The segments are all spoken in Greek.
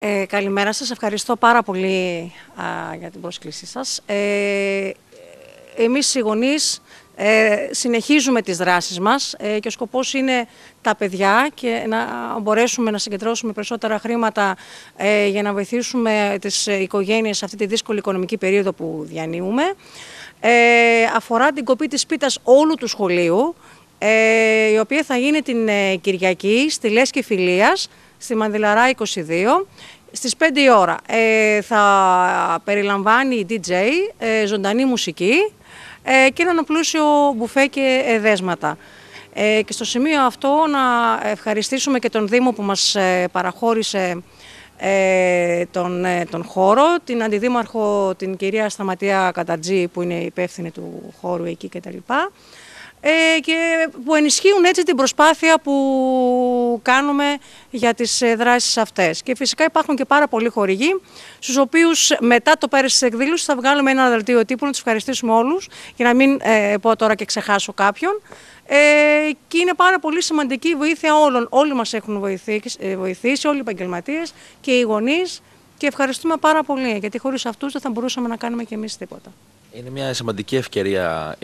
Ε, καλημέρα σας. Ευχαριστώ πάρα πολύ για την πρόσκλησή σας. Ε, εμείς οι γονείς ε, συνεχίζουμε τις δράσεις μας ε, και ο σκοπός είναι τα παιδιά και να μπορέσουμε να συγκεντρώσουμε περισσότερα χρήματα για να βοηθήσουμε τις οικογένειες σε αυτή τη δύσκολη οικονομική περίοδο που διανύουμε. αφορά την κοπή της πίτας όλου του σχολείου, η οποία θα γίνει την Κυριακή στη Λέσκη Φιλίας, στη Μανδηλαρά 22 στις 5 η ώρα. Ε, θα περιλαμβάνει DJ, ε, ζωντανή μουσική ε, και έναν πλούσιο μπουφέ και ε, δέσματα. και στο σημείο αυτό να ευχαριστήσουμε και τον Δήμο που μας παραχώρησε τον, τον χώρο, την Αντιδήμαρχο την κυρία Σταματία Κατατζή που είναι υπεύθυνη του χώρου εκεί κτλ ε, και που ενισχύουν έτσι την προσπάθεια που κάνουμε για τις ε, δράσεις αυτές. Και φυσικά υπάρχουν και πάρα πολλοί χορηγοί, στους οποίους μετά το πέρας της εκδήλωσης θα βγάλουμε ένα δελτίο τύπου, να τους ευχαριστήσουμε όλους, για να μην ε, πω τώρα και ξεχάσω κάποιον. Ε, και είναι πάρα πολύ σημαντική η βοήθεια όλων. Όλοι μας έχουν ε, βοηθήσει, όλοι οι επαγγελματίες και οι γονείς. Και ευχαριστούμε πάρα πολύ, γιατί χωρίς αυτούς δεν θα μπορούσαμε να κάνουμε και εμείς τίποτα. Είναι μια σημαντική ευκαιρία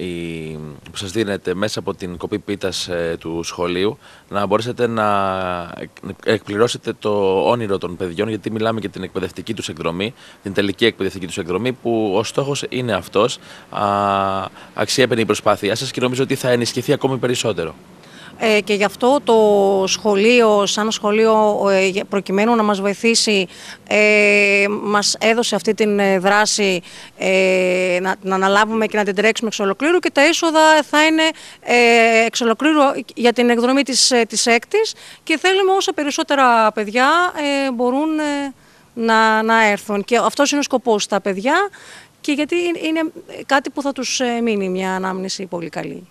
που σας δίνεται μέσα από την κοπή πίτας ε, του σχολείου να μπορέσετε να εκπληρώσετε το όνειρο των παιδιών γιατί μιλάμε για την εκπαιδευτική τους εκδρομή, την τελική εκπαιδευτική τους εκδρομή που ο στόχος είναι αυτός, αξιέπαινε η προσπάθειά σας και νομίζω ότι θα ενισχυθεί ακόμη περισσότερο ε, και γι' αυτό το σχολείο, σαν σχολείο ε, προκειμένου να μας βοηθήσει, ε, μας έδωσε αυτή την ε, δράση ε, να την αναλάβουμε και να την τρέξουμε εξ ολοκλήρου και τα έσοδα θα είναι ε, εξ ολοκλήρου για την εκδρομή της, της έκτης και θέλουμε όσα περισσότερα παιδιά μπορούν να, να έρθουν. Και αυτός είναι ο σκοπός τα παιδιά και γιατί είναι κάτι που θα τους μείνει μια ανάμνηση πολύ καλή.